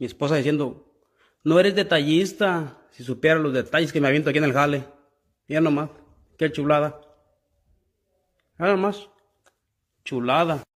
Mi esposa diciendo, no eres detallista, si supiera los detalles que me aviento aquí en el jale. Ya nomás, qué chulada. Mira nomás, chulada.